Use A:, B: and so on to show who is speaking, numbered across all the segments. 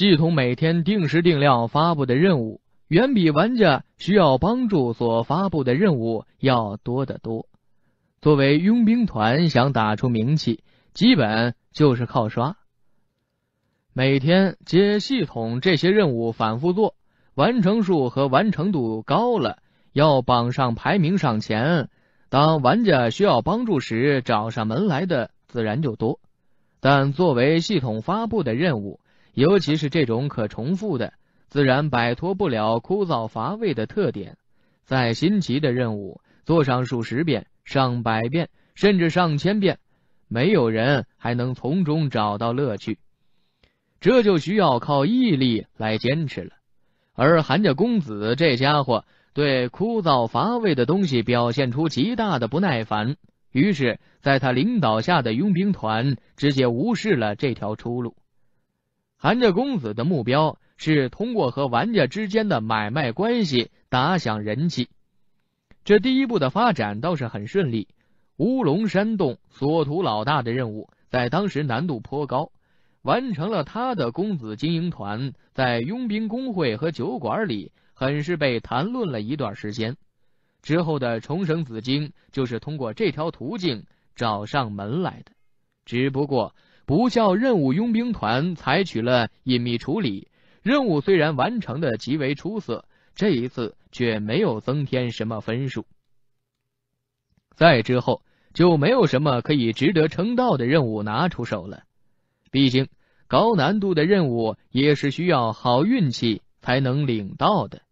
A: 系统每天定时定量发布的任务，远比玩家需要帮助所发布的任务要多得多。作为佣兵团，想打出名气，基本就是靠刷。每天接系统这些任务反复做，完成数和完成度高了，要榜上排名上前。当玩家需要帮助时，找上门来的自然就多。但作为系统发布的任务。尤其是这种可重复的，自然摆脱不了枯燥乏味的特点。再新奇的任务，做上数十遍、上百遍，甚至上千遍，没有人还能从中找到乐趣。这就需要靠毅力来坚持了。而韩家公子这家伙对枯燥乏味的东西表现出极大的不耐烦，于是，在他领导下的佣兵团直接无视了这条出路。韩家公子的目标是通过和玩家之间的买卖关系打响人气，这第一步的发展倒是很顺利。乌龙山洞索图老大的任务在当时难度颇高，完成了他的公子精英团在佣兵工会和酒馆里很是被谈论了一段时间。之后的重生紫晶就是通过这条途径找上门来的，只不过。不叫任务佣兵团采取了隐秘处理，任务虽然完成的极为出色，这一次却没有增添什么分数。再之后就没有什么可以值得称道的任务拿出手了。毕竟高难度的任务也是需要好运气才能领到的。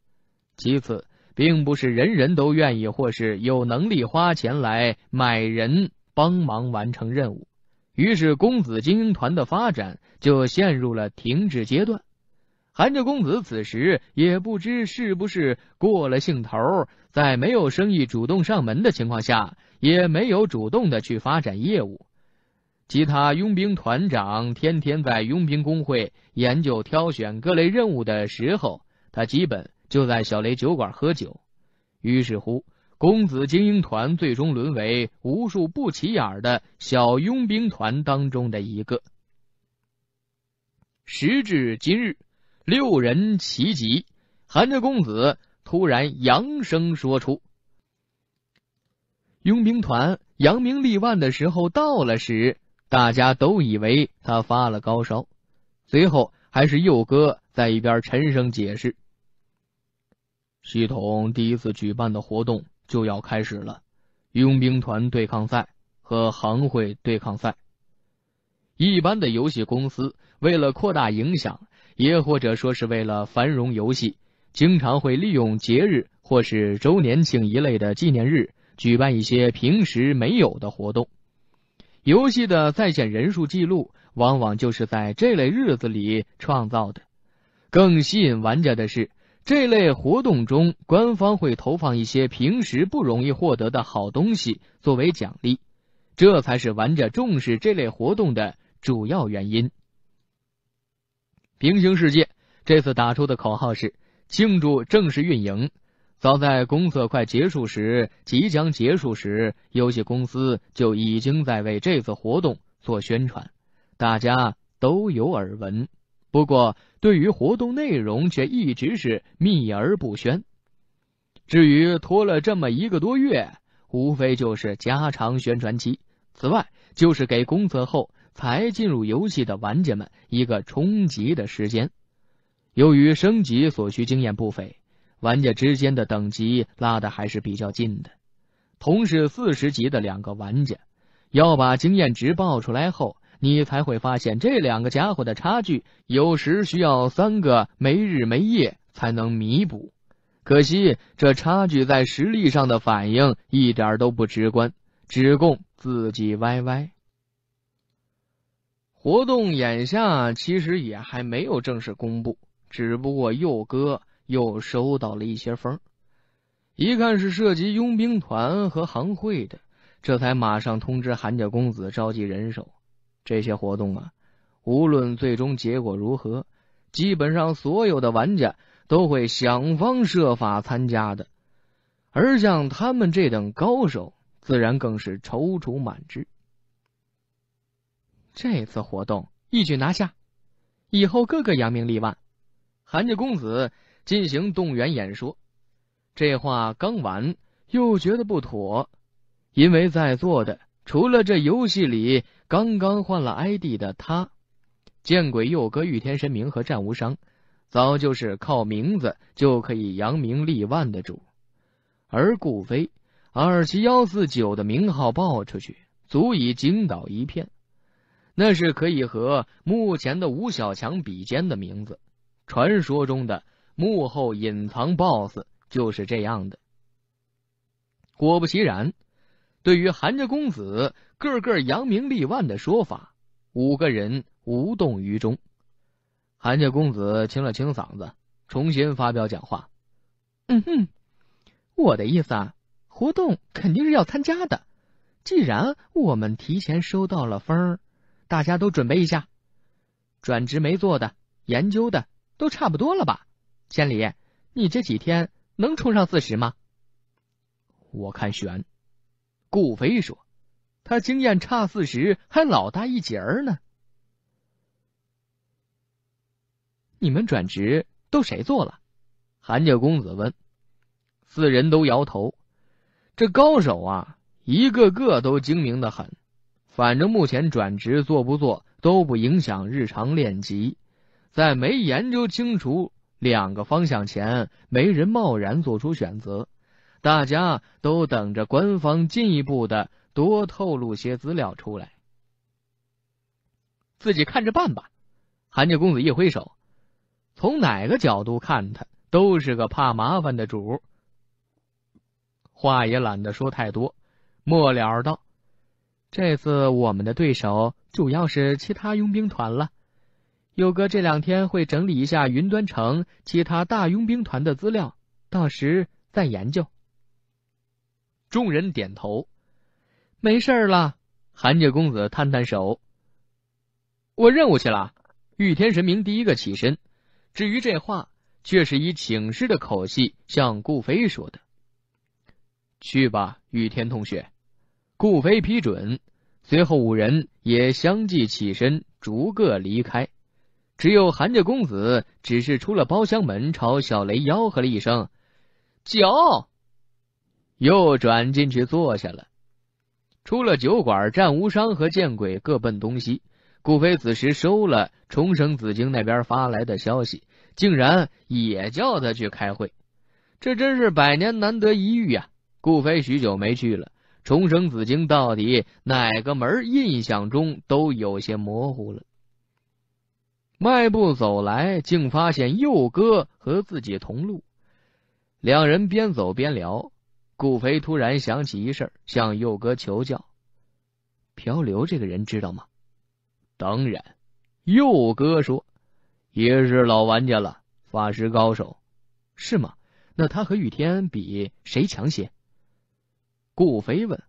A: 其次，并不是人人都愿意或是有能力花钱来买人帮忙完成任务。于是，公子精英团的发展就陷入了停滞阶段。韩家公子此时也不知是不是过了兴头，在没有生意主动上门的情况下，也没有主动的去发展业务。其他佣兵团长天天在佣兵工会研究挑选各类任务的时候，他基本就在小雷酒馆喝酒。于是乎。公子精英团最终沦为无数不起眼的小佣兵团当中的一个。时至今日，六人齐集，韩家公子突然扬声说出：“佣兵团扬名立万的时候到了。”时，大家都以为他发了高烧。随后，还是佑哥在一边沉声解释：“系统第一次举办的活动。”就要开始了，佣兵团对抗赛和行会对抗赛。一般的游戏公司为了扩大影响，也或者说是为了繁荣游戏，经常会利用节日或是周年庆一类的纪念日，举办一些平时没有的活动。游戏的在线人数记录，往往就是在这类日子里创造的。更吸引玩家的是。这类活动中，官方会投放一些平时不容易获得的好东西作为奖励，这才是玩家重视这类活动的主要原因。平行世界这次打出的口号是庆祝正式运营。早在公测快结束时、即将结束时，游戏公司就已经在为这次活动做宣传，大家都有耳闻。不过，对于活动内容却一直是秘而不宣。至于拖了这么一个多月，无非就是加长宣传期，此外就是给公测后才进入游戏的玩家们一个冲级的时间。由于升级所需经验不菲，玩家之间的等级拉的还是比较近的。同是四十级的两个玩家，要把经验值爆出来后。你才会发现这两个家伙的差距，有时需要三个没日没夜才能弥补。可惜这差距在实力上的反应一点都不直观，只供自己歪歪。活动眼下其实也还没有正式公布，只不过佑哥又收到了一些风，一看是涉及佣兵团和行会的，这才马上通知韩家公子召集人手。这些活动啊，无论最终结果如何，基本上所有的玩家都会想方设法参加的。而像他们这等高手，自然更是踌躇满志。这次活动一举拿下，以后个个扬名立万。韩家公子进行动员演说，这话刚完，又觉得不妥，因为在座的。除了这游戏里刚刚换了 ID 的他，见鬼右哥御天神明和战无伤，早就是靠名字就可以扬名立万的主，而顾飞二七幺四九的名号报出去，足以惊倒一片，那是可以和目前的吴小强比肩的名字，传说中的幕后隐藏 BOSS 就是这样的。果不其然。对于韩家公子个个扬名立万的说法，五个人无动于衷。韩家公子清了清嗓子，重新发表讲话：“嗯哼，我的意思啊，活动肯定是要参加的。既然我们提前收到了风儿，大家都准备一下。转职没做的、研究的都差不多了吧？千里，你这几天能冲上四十吗？我看悬。”顾飞说：“他经验差四十，还老大一截儿呢。”你们转职都谁做了？韩家公子问。四人都摇头。这高手啊，一个个都精明的很。反正目前转职做不做都不影响日常练级，在没研究清楚两个方向前，没人贸然做出选择。大家都等着官方进一步的多透露些资料出来，自己看着办吧。韩家公子一挥手，从哪个角度看他都是个怕麻烦的主，话也懒得说太多。末了道：“这次我们的对手主要是其他佣兵团了，佑哥这两天会整理一下云端城其他大佣兵团的资料，到时再研究。”众人点头，没事了。韩家公子摊摊手：“我任务去了。”玉天神明第一个起身，至于这话却是以请示的口气向顾飞说的：“去吧，御天同学。”顾飞批准，随后五人也相继起身，逐个离开。只有韩家公子只是出了包厢门，朝小雷吆喝了一声：“酒。”又转进去坐下了，出了酒馆，战无伤和见鬼各奔东西。顾飞此时收了重生紫晶那边发来的消息，竟然也叫他去开会，这真是百年难得一遇啊！顾飞许久没去了，重生紫晶到底哪个门，印象中都有些模糊了。迈步走来，竟发现佑哥和自己同路，两人边走边聊。顾飞突然想起一事，向佑哥求教：“漂流这个人知道吗？”“当然。”佑哥说，“也是老玩家了，法师高手，是吗？”“那他和玉天比谁强些？”顾飞问。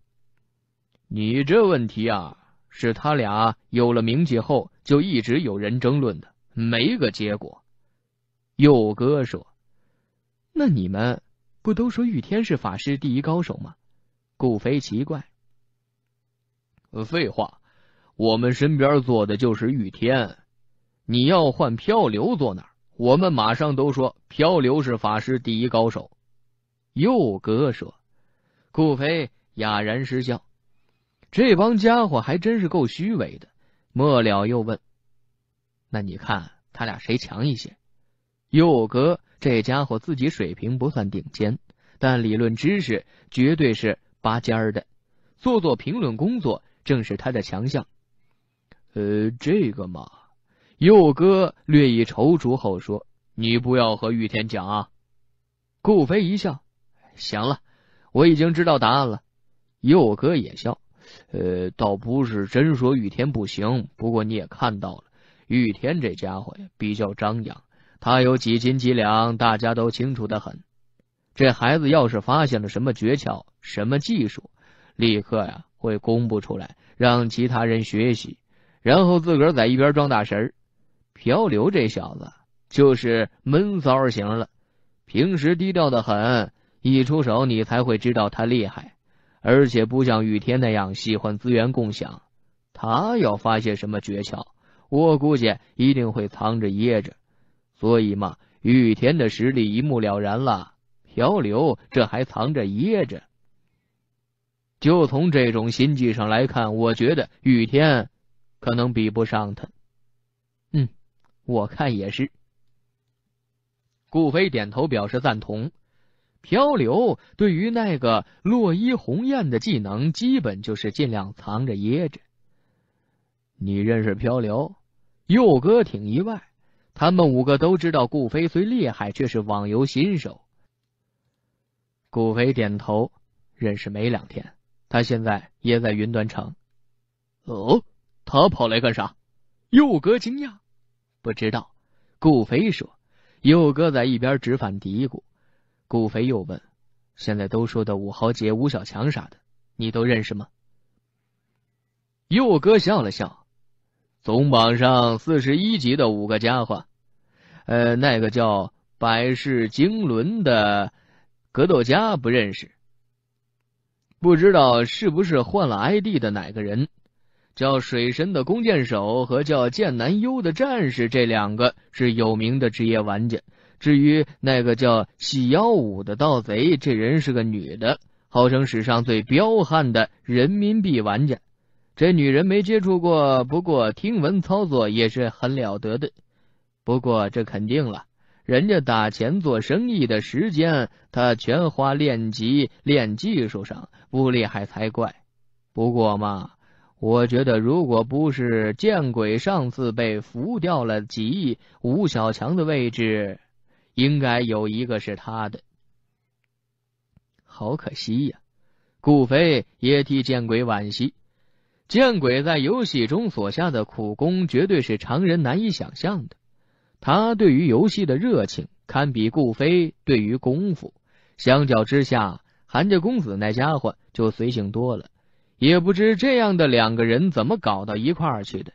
A: “你这问题啊，是他俩有了名气后就一直有人争论的，没个结果。”佑哥说。“那你们……”不都说玉天是法师第一高手吗？顾飞奇怪。废话，我们身边坐的就是玉天，你要换漂流坐哪？我们马上都说漂流是法师第一高手。佑哥说，顾飞哑然失笑，这帮家伙还真是够虚伪的。末了又问，那你看他俩谁强一些？佑哥这家伙自己水平不算顶尖，但理论知识绝对是拔尖儿的。做做评论工作正是他的强项。呃，这个嘛，佑哥略一踌躇后说：“你不要和玉天讲啊。”顾飞一笑：“行了，我已经知道答案了。”佑哥也笑：“呃，倒不是真说玉天不行，不过你也看到了，玉天这家伙呀比较张扬。”他有几斤几两，大家都清楚的很。这孩子要是发现了什么诀窍、什么技术，立刻呀会公布出来，让其他人学习，然后自个儿在一边装大神。漂流这小子就是闷骚型了，平时低调的很，一出手你才会知道他厉害。而且不像雨天那样喜欢资源共享，他要发现什么诀窍，我估计一定会藏着掖着。所以嘛，玉天的实力一目了然了。漂流这还藏着掖着。就从这种心计上来看，我觉得玉天可能比不上他。嗯，我看也是。顾飞点头表示赞同。漂流对于那个落衣鸿雁的技能，基本就是尽量藏着掖着。你认识漂流？佑哥挺意外。他们五个都知道顾飞虽厉害，却是网游新手。顾飞点头，认识没两天。他现在也在云端城。哦，他跑来干啥？佑哥惊讶。不知道，顾飞说。佑哥在一边直反嘀咕。顾飞又问：“现在都说的五豪杰、吴小强啥的，你都认识吗？”佑哥笑了笑。总榜上四十一级的五个家伙，呃，那个叫百世经纶的格斗家不认识，不知道是不是换了 I D 的哪个人。叫水神的弓箭手和叫剑南优的战士这两个是有名的职业玩家。至于那个叫喜幺五的盗贼，这人是个女的，号称史上最彪悍的人民币玩家。这女人没接触过，不过听闻操作也是很了得的。不过这肯定了，人家打钱做生意的时间，他全花练级练技术上，不厉害才怪。不过嘛，我觉得如果不是见鬼上次被扶掉了级，吴小强的位置，应该有一个是他的。好可惜呀，顾飞也替见鬼惋惜。见鬼，在游戏中所下的苦功绝对是常人难以想象的。他对于游戏的热情堪比顾飞对于功夫。相较之下，韩家公子那家伙就随性多了。也不知这样的两个人怎么搞到一块儿去的。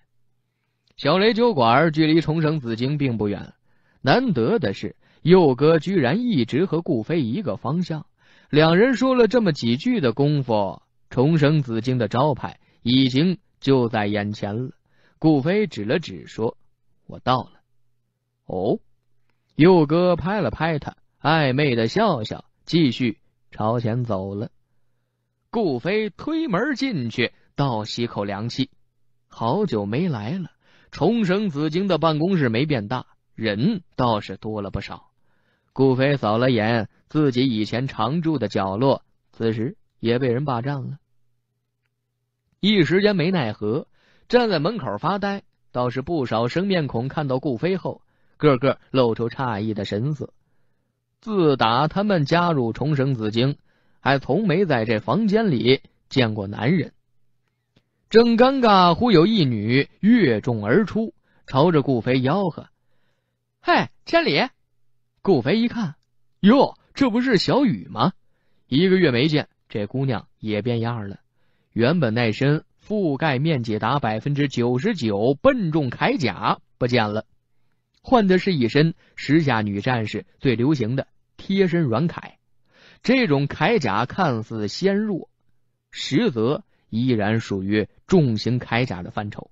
A: 小雷酒馆距离重生紫晶并不远，难得的是佑哥居然一直和顾飞一个方向。两人说了这么几句的功夫，重生紫晶的招牌。已经就在眼前了，顾飞指了指说：“我到了。”哦，佑哥拍了拍他，暧昧的笑笑，继续朝前走了。顾飞推门进去，倒吸口凉气，好久没来了。重生紫晶的办公室没变大，人倒是多了不少。顾飞扫了眼自己以前常住的角落，此时也被人霸占了。一时间没奈何，站在门口发呆。倒是不少生面孔看到顾飞后，个个露出诧异的神色。自打他们加入重生紫晶，还从没在这房间里见过男人。正尴尬，忽有一女跃众而出，朝着顾飞吆喝：“嘿，千里！”顾飞一看，哟，这不是小雨吗？一个月没见，这姑娘也变样了。原本那身覆盖面积达百分之九十九、笨重铠甲不见了，换的是一身时下女战士最流行的贴身软铠。这种铠甲看似纤弱，实则依然属于重型铠甲的范畴，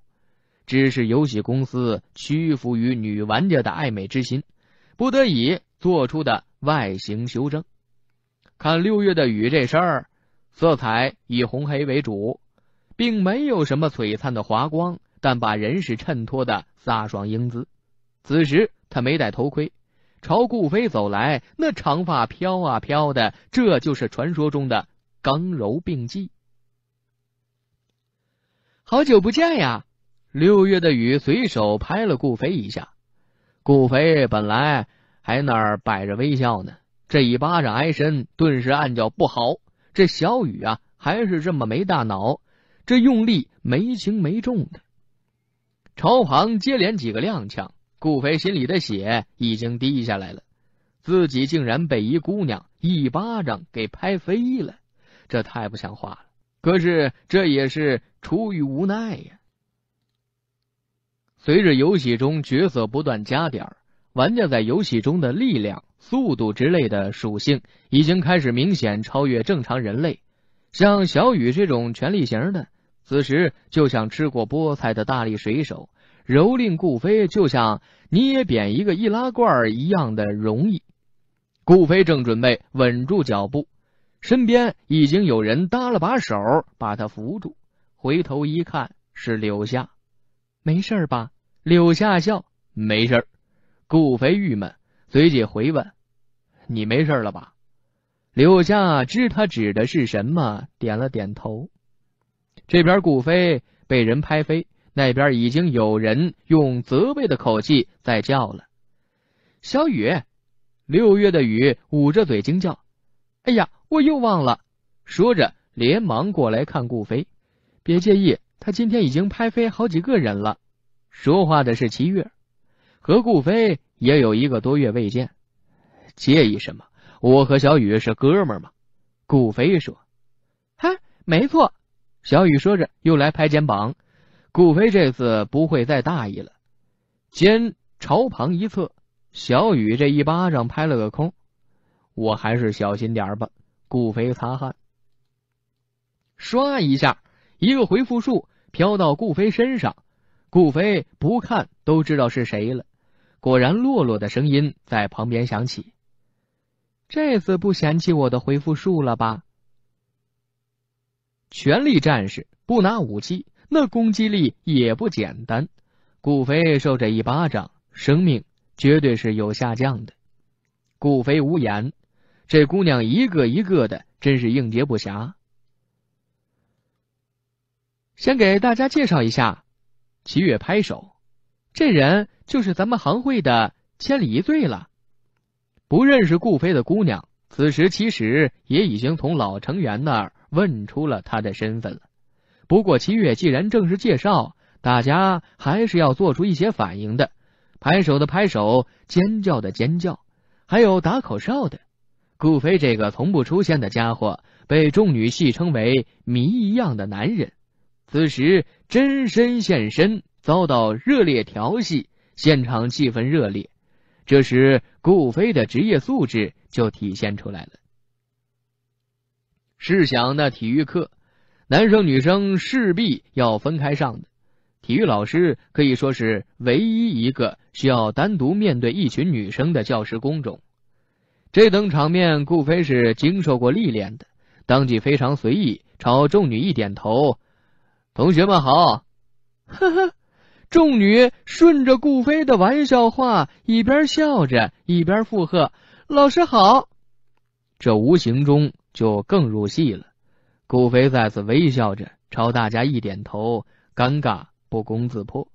A: 只是游戏公司屈服于女玩家的爱美之心，不得已做出的外形修正。看六月的雨，这事儿。色彩以红黑为主，并没有什么璀璨的华光，但把人是衬托的飒爽英姿。此时他没戴头盔，朝顾飞走来，那长发飘啊飘的，这就是传说中的刚柔并济。好久不见呀！六月的雨随手拍了顾飞一下，顾飞本来还那儿摆着微笑呢，这一巴掌挨身，顿时暗叫不好。这小雨啊，还是这么没大脑，这用力没轻没重的，朝旁接连几个踉跄。顾飞心里的血已经滴下来了，自己竟然被一姑娘一巴掌给拍飞了，这太不像话了。可是这也是出于无奈呀。随着游戏中角色不断加点，玩家在游戏中的力量。速度之类的属性已经开始明显超越正常人类，像小雨这种全力型的，此时就像吃过菠菜的大力水手，蹂躏顾飞就像捏扁一个易拉罐一样的容易。顾飞正准备稳住脚步，身边已经有人搭了把手把他扶住，回头一看是柳夏，没事吧？柳夏笑，没事。顾飞郁闷。随即回问：“你没事了吧？”柳下知他指的是什么，点了点头。这边顾飞被人拍飞，那边已经有人用责备的口气在叫了：“小雨！”六月的雨捂着嘴惊叫：“哎呀，我又忘了！”说着连忙过来看顾飞，别介意，他今天已经拍飞好几个人了。说话的是七月。和顾飞也有一个多月未见，介意什么？我和小雨是哥们儿嘛？顾飞说：“嗨，没错。”小雨说着又来拍肩膀。顾飞这次不会再大意了，肩朝旁一侧，小雨这一巴掌拍了个空。我还是小心点吧。顾飞擦汗，唰一下，一个回复数飘到顾飞身上，顾飞不看都知道是谁了。果然，洛洛的声音在旁边响起。这次不嫌弃我的回复数了吧？全力战士不拿武器，那攻击力也不简单。顾飞受这一巴掌，生命绝对是有下降的。顾飞无言，这姑娘一个一个的，真是应接不暇。先给大家介绍一下，齐月拍手，这人。就是咱们行会的千里一醉了，不认识顾飞的姑娘，此时其实也已经从老成员那儿问出了他的身份了。不过七月既然正式介绍，大家还是要做出一些反应的：拍手的拍手，尖叫的尖叫，还有打口哨的。顾飞这个从不出现的家伙，被众女戏称为“谜一样的男人”，此时真身现身，遭到热烈调戏。现场气氛热烈，这时顾飞的职业素质就体现出来了。试想，那体育课，男生女生势必要分开上的，体育老师可以说是唯一一个需要单独面对一群女生的教师工种。这等场面，顾飞是经受过历练的，当即非常随意朝众女一点头：“同学们好，呵呵。”众女顺着顾飞的玩笑话，一边笑着一边附和：“老师好。”这无形中就更入戏了。顾飞再次微笑着朝大家一点头，尴尬不攻自破。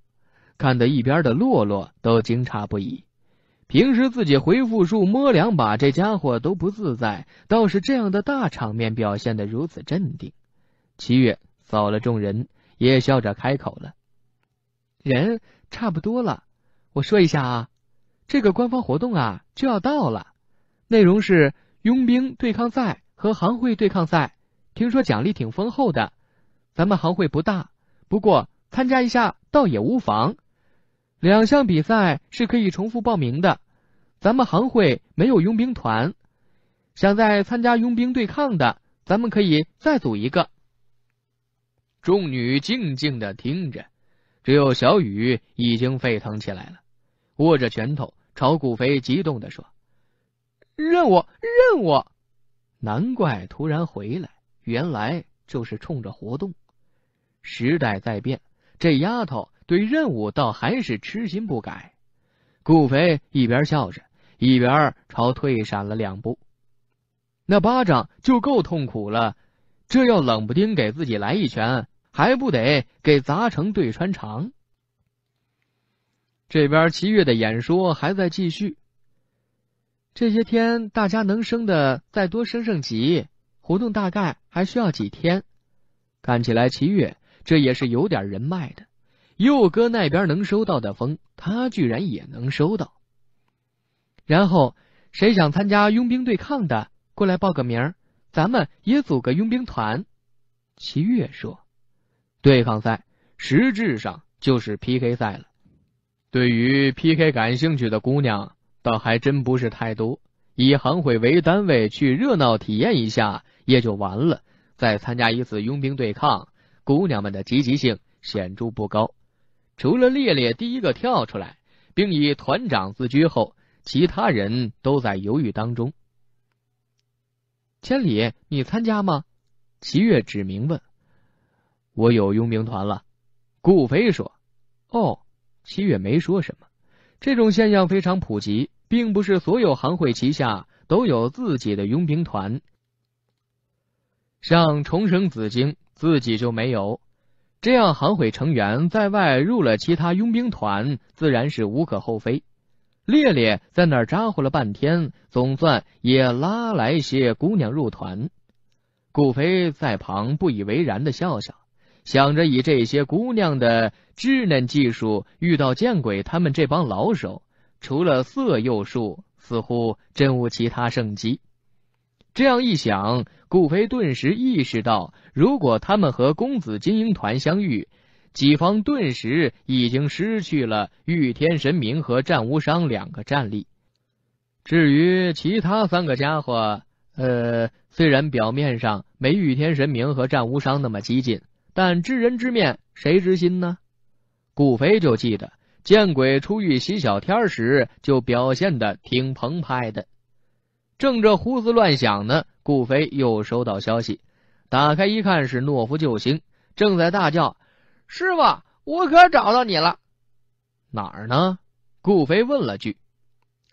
A: 看得一边的洛洛都惊诧不已。平时自己回复数摸两把，这家伙都不自在，倒是这样的大场面表现的如此镇定。七月扫了众人，也笑着开口了。人差不多了，我说一下啊，这个官方活动啊就要到了，内容是佣兵对抗赛和行会对抗赛，听说奖励挺丰厚的，咱们行会不大，不过参加一下倒也无妨。两项比赛是可以重复报名的，咱们行会没有佣兵团，想再参加佣兵对抗的，咱们可以再组一个。众女静静的听着。只有小雨已经沸腾起来了，握着拳头朝顾飞激动的说：“任务任务，难怪突然回来，原来就是冲着活动。时代在变，这丫头对任务倒还是痴心不改。”顾飞一边笑着，一边朝退闪了两步，那巴掌就够痛苦了，这要冷不丁给自己来一拳。还不得给砸成对穿肠？这边七月的演说还在继续。这些天大家能升的再多升升级，活动大概还需要几天。看起来七月这也是有点人脉的。佑哥那边能收到的风，他居然也能收到。然后谁想参加佣兵对抗的，过来报个名，咱们也组个佣兵团。七月说。对抗赛实质上就是 PK 赛了。对于 PK 感兴趣的姑娘，倒还真不是太多。以行会为单位去热闹体验一下也就完了。再参加一次佣兵对抗，姑娘们的积极性显著不高。除了烈烈第一个跳出来，并以团长自居后，其他人都在犹豫当中。千里，你参加吗？齐月指明问。我有佣兵团了，顾飞说：“哦，七月没说什么。这种现象非常普及，并不是所有行会旗下都有自己的佣兵团。像重生紫晶自己就没有。这样行会成员在外入了其他佣兵团，自然是无可厚非。”烈烈在那儿咋呼了半天，总算也拉来些姑娘入团。顾飞在旁不以为然的笑笑。想着以这些姑娘的稚嫩技术，遇到见鬼他们这帮老手，除了色诱术，似乎真无其他胜机。这样一想，顾飞顿时意识到，如果他们和公子精英团相遇，己方顿时已经失去了御天神明和战无伤两个战力。至于其他三个家伙，呃，虽然表面上没御天神明和战无伤那么激进。但知人知面，谁知心呢？顾飞就记得见鬼初遇席小天时，就表现的挺澎湃的。正这胡思乱想呢，顾飞又收到消息，打开一看是懦夫救星，正在大叫：“师傅，我可找到你了！哪儿呢？”顾飞问了句。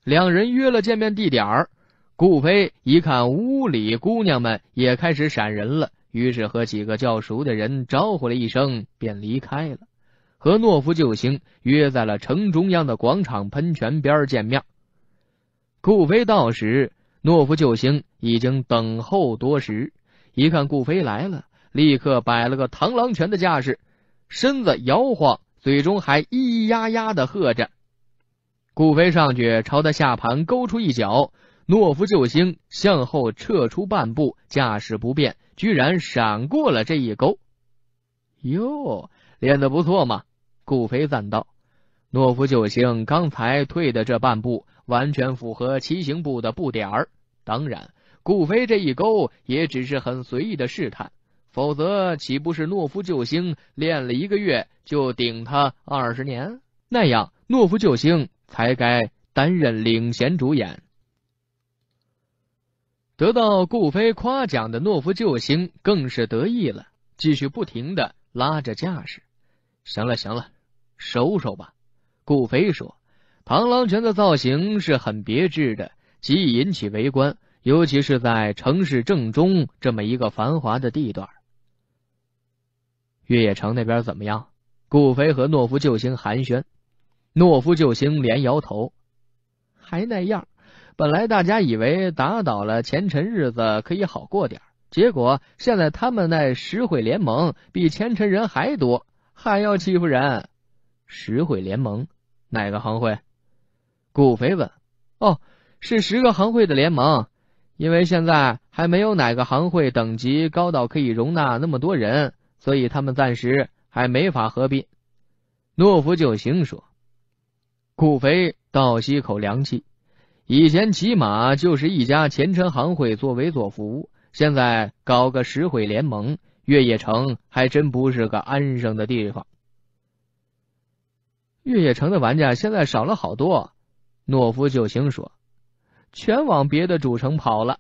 A: 两人约了见面地点顾飞一看屋里姑娘们也开始闪人了。于是和几个较熟的人招呼了一声，便离开了，和诺夫救星约在了城中央的广场喷泉边见面。顾飞到时，诺夫救星已经等候多时，一看顾飞来了，立刻摆了个螳螂拳的架势，身子摇晃，嘴中还咿咿呀呀的喝着。顾飞上去朝他下盘勾出一脚，诺夫救星向后撤出半步，架势不变。居然闪过了这一勾，哟，练得不错嘛！顾飞赞道：“诺夫救星刚才退的这半步，完全符合骑行步的步点儿。当然，顾飞这一勾也只是很随意的试探，否则岂不是诺夫救星练了一个月就顶他二十年？那样，诺夫救星才该担任领衔主演。”得到顾飞夸奖的懦夫救星更是得意了，继续不停的拉着架势。行了行了，收收吧。顾飞说：“螳螂拳的造型是很别致的，极易引起围观，尤其是在城市正中这么一个繁华的地段。”越野城那边怎么样？顾飞和懦夫救星寒暄，懦夫救星连摇头，还那样。本来大家以为打倒了前尘，日子可以好过点结果现在他们那石毁联盟比前尘人还多，还要欺负人。石毁联盟，哪个行会？顾飞问。哦，是十个行会的联盟，因为现在还没有哪个行会等级高到可以容纳那么多人，所以他们暂时还没法合并。诺夫就星说。顾飞倒吸口凉气。以前骑马就是一家前程行会作威作福，现在搞个十会联盟，越野城还真不是个安生的地方。越野城的玩家现在少了好多，懦夫救星说，全往别的主城跑了。